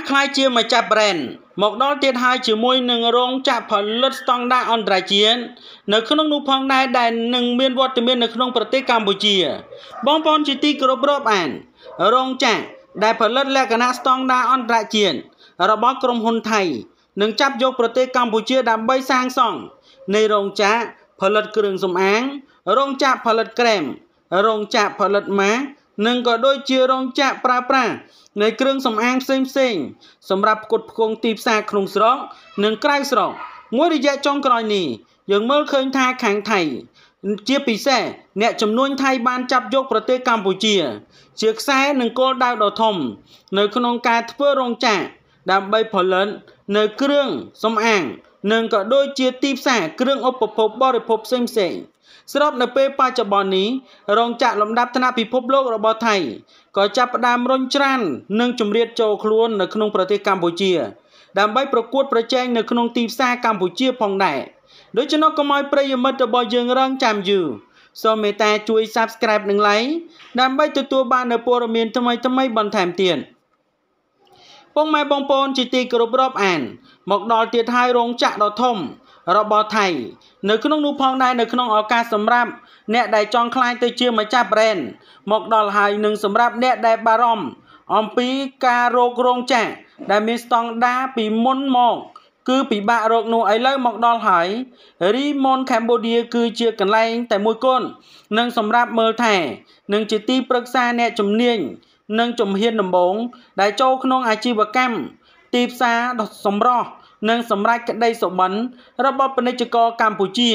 ស់ខ្លាយជាម្ចាស់ brand មកដល់ទៀតហើយជាមួយនឹងរោងចក្រផលិតស្តង់ដារអន្តរជាតិនៅក្នុងនោះផងដែរដែលនឹងមានវត្តមាននៅក្នុងប្រទេសកម្ពុជា បងប្អូនជាទីគោរពរាប់អានរោងចក្រដែលផលិតលក្ខណៈស្តង់ដារអន្តរជាតិរបស់ក្រុមហ៊ុនថៃនឹងចាប់យកប្រទេសកម្ពុជាដើម្បីសាងសង់នៃរោងចក្រផលិតគ្រឿងសម្អាងរោងចក្រផលិតក្រែមរោងចក្រផលិតម៉ាសនិងក៏ដូចជារោងចក្រប្រើប្រាស់នៃគ្រឿងសម្អាងផ្សេងៗសម្រាប់ផ្គត់ផ្គង់ទីផ្សារក្នុងស្រុកនិងក្រៅស្រុកមួយរយៈចុងក្រោយនេះយើងមើលឃើញថាខាងថៃជាពិសេសអ្នកចំនួនថៃបានចាប់យកប្រទេសកម្ពុជា ជាខ្សែនិងគោលដៅដ៏ធំ នៅក្នុងការធ្វើរោងចក្រដើម្បីផលិតនៅគ្រឿងសម្អាង និងក៏ដូចជាទីផ្សារគ្រឿងឧបភោគបរិភោគផ្សេងៗស្របនៅពេលបច្ចុប្បន្ននេះរោងចក្រលំដាប់ថ្នាក់ពិភពលោករបស់ថៃក៏ចាប់ផ្ដើមរុញច្រាននិងជំរាបចូលខ្លួននៅក្នុងប្រទេសកម្ពុជា ដើម្បីប្រកួតប្រជែងនៅក្នុងទីផ្សារកម្ពុជាផងដែរដូច្នោះកុំឲ្យប្រិយមិត្តរបស់យើងរងចាំយូរសូមមេត្តាជួយ Subscribe និង Like ដើម្បីទទួលបាននូវព័ត៌មានថ្មីៗបន្ថែមទៀតពងម៉ែបងប្អូនជាទីគោរពរាប់អាន មកដល់ទៀតហើយរោងចក្រដ៏ធំរបស់ថៃនៅក្នុងនោះផងដែរនៅក្នុងឱកាសសម្រាប់អ្នកដែលចង់ខ្លាញ់ទៅជាម្ចាស់ brand មកដល់ហើយនឹងសម្រាប់អ្នកដែលបារម្ភអំពីការរោគរោងចាក់ដែលមានស្តង់ដារពីមុនមក គឺពិបាករកនោះឥឡូវមកដល់ហើយ Remon Cambodia គឺជាកន្លែងតែមួយគត់នឹងសម្រាប់មើលថែនឹងជាទីប្រឹក្សាអ្នកជំនាញ និងជំហានដំបូងដែលចូលក្នុងអាជីវកម្មទីផ្សារដ៏សម្រស់និងសម្រេចក្តីសុបិនរបស់ពាណិជ្ជករកម្ពុជា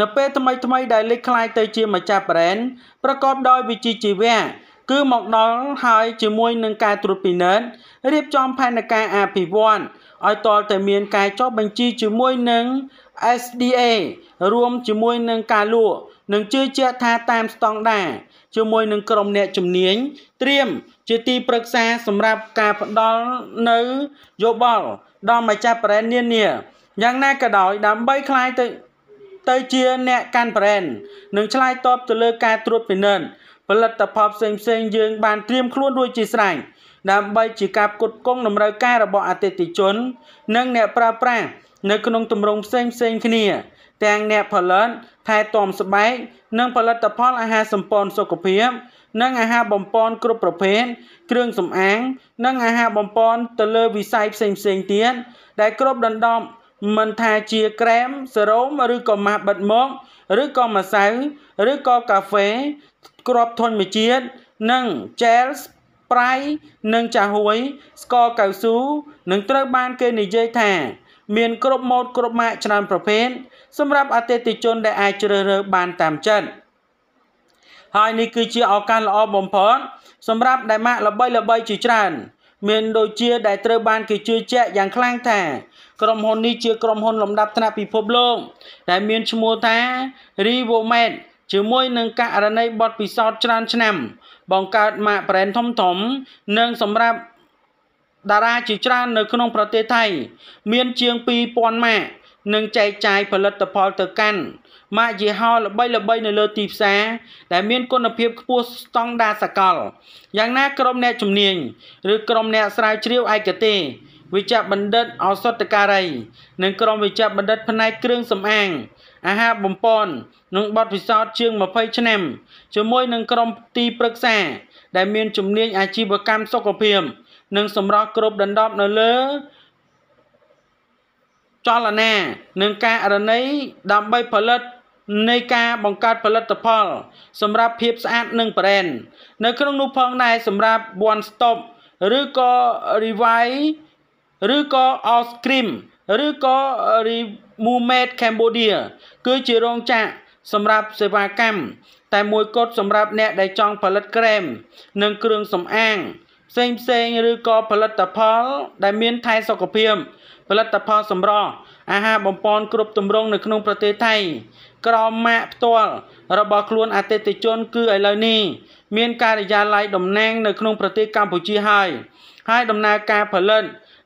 នៅពេលថ្មីថ្មីដែលលេចក្លាយទៅជាម្ចាស់ប្រេនប្រកបដោយវិជ្ជាជីវៈគឺមកដល់ហើយជាមួយនឹងការត្រួតពិនិត្យរៀបចំផែនការអភិវឌ្ឍឲ្យតលតែមានការចុះបញ្ជីជាមួយនឹង SDA រួមជាមួយនឹងការលក់និងជឿជាក់ថាតាមស្តង់ដារជាមួយនឹងក្រុមអ្នកជំនាញត្រៀមជាទីប្រឹក្សាសម្រាប់ការផ្ដល់នៅយោបល់ដល់ម្ចាស់ប្រេននានាយ៉ាងណាក៏ដោយដើម្បីคลายទៅទៅជាអ្នកកាន់ប្រេននិងឆ្លើយតបទៅលើការត្រួតពិនិត្យផលិតផលផ្សេងផ្សេងយើងបានត្រៀមខ្លួនរួចជាស្រេចដើម្បីជាការផ្គត់ផ្គង់តម្រូវការរបស់អតិថិជននិងអ្នកប្រើប្រាស់នៅក្នុងទម្រង់ផ្សេងផ្សេងគ្នាទាំងអ្នកផលិតថែទាំស្បែកនិងផលិតផលអាហារសម្ព័ន្ធសុខភាពនិងអាហារបំពន់គ្រប់ប្រភេទគ្រឿងសម្អាងនិងអាហារបំពន់ទៅលើវិស័យផ្សេងៗទៀតដែលគ្រប់ដណ្ដប់មិនថាជាក្រែមសេរ៉ូមឬក៏ម៉ាស់បិទមុខឬក៏ម្សៅឬក៏កាហ្វេគ្រាប់ធញ្ញជាតិនិងជែលប្រៃនិងចាហួយស្ករកៅស៊ូនឹងត្រូវបានគេនិយាយថាមានគ្រប់ម៉ូដគ្រប់ម៉ាកច្រើនប្រភេទសម្រាប់អតិថិជនដែលអាចជ្រើសរើសបានតាមចិត្តហើយនេះគឺជាឱកាសល្អបំផុតសម្រាប់ដែលម៉ាកល្បីល្បី ជាច្រើន មានដូចជា ដែលត្រូវបានគេជឿជាក់យ៉ាងខ្លាំងថាក្រុមហ៊ុននេះជាក្រុមហ៊ុនលំដាប់ថ្នាក់ពិភពលោកដែលមានឈ្មោះថា Rivomed ជាមួយនឹងករណីបទពិសោធន៍ច្រើនឆ្នាំ បង្កើតម៉ាកប្រេនធំៗនិងសម្រាប់តារាជាច្រើននៅក្នុងប្រទេសថៃ មានជាង2000ម៉ាកនិងចែកចាយផលិតផលទៅកាន់ម៉ាកយីហោល្បីៗនៅលើទីផ្សារដែលមានគុណភាពខ្ពស់ស្តង់ដារសកលយ៉ាងណាក្រុមអ្នកជំនាញឬក្រុមអ្នកស្រាវជ្រាវឯកទេសវិជ្ជបណ្ឌិតឱសថការី និងក្រុមវិជ្ជបណ្ឌិតផ្នែកគ្រឿងសម្អាង អាហារបំពន់និងបទពិសោធន៍ជាង20ឆ្នាំជាមួយនឹងក្រុមទីប្រឹក្សាដែលមានជំនាញអាជីវកម្មសុខភាពនិងសម្រស់គ្រប់ដណ្ដប់នៅលើចលនានិងការអរណីដើម្បីផលិតនៃការបង្កើតផលិតផល សម្រាប់ភាពស្អាតនិង brand នៅ ក្នុងនោះផងដែរសម្រាប់ one stop ឬក៏ revive ឬក៏ all cream ឬក៏ remade Cambodia គឺជារោងចក្រសម្រាប់សេវាកម្មតែមួយគត់សម្រាប់អ្នក ដែលចង់ផលិតក្រែមនិងគ្រឿងសម្អាងផ្សេងផ្សេងឬក៏ផលិតផល ដែលមានថែសុខភាពផលិតផល សម្រស់អាហារបំពន់គ្រប់ទម្រង់នៅក្នុងប្រទេសថៃក្រមម៉ាកផ្ទាល់របស់ខ្លួនអតិថិជនគឺឥឡូវនេះមានការិយាល័យតំណាងនៅក្នុងប្រទេសកម្ពុជាហើយហើយដំណើរការផលិត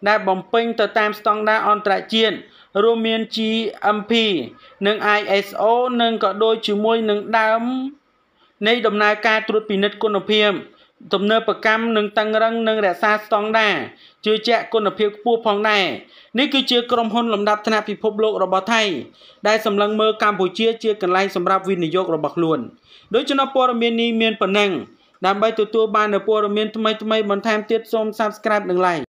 ដែល បំពេញទៅតាមស្តង់ដារអន្តរជាតិរួមមាន GMP និង ISO និងក៏ដូចជាមួយនឹងដើម នៃ ដំណើរការត្រួតពិនិត្យគុណភាពទំនើបកម្មនិងតឹងរឹងនិងរក្សាស្តង់ដារជឿជាក់គុណភាពខ្ពស់ផងដែរនេះគឺជាក្រុមហ៊ុនលំដាប់ថ្នាក់ពិភពលោករបស់ថៃដែលសម្លឹងមើលកម្ពុជាជាកន្លែងសម្រាប់វិនិយោគរបស់ខ្លួនដូច្នោះព័ត៌មាននេះមានប៉ុណ្ណឹងដើម្បីទទួលបាននូវព័ត៌មានថ្មីៗបន្ថែមទៀតសូម Subscribe និង Like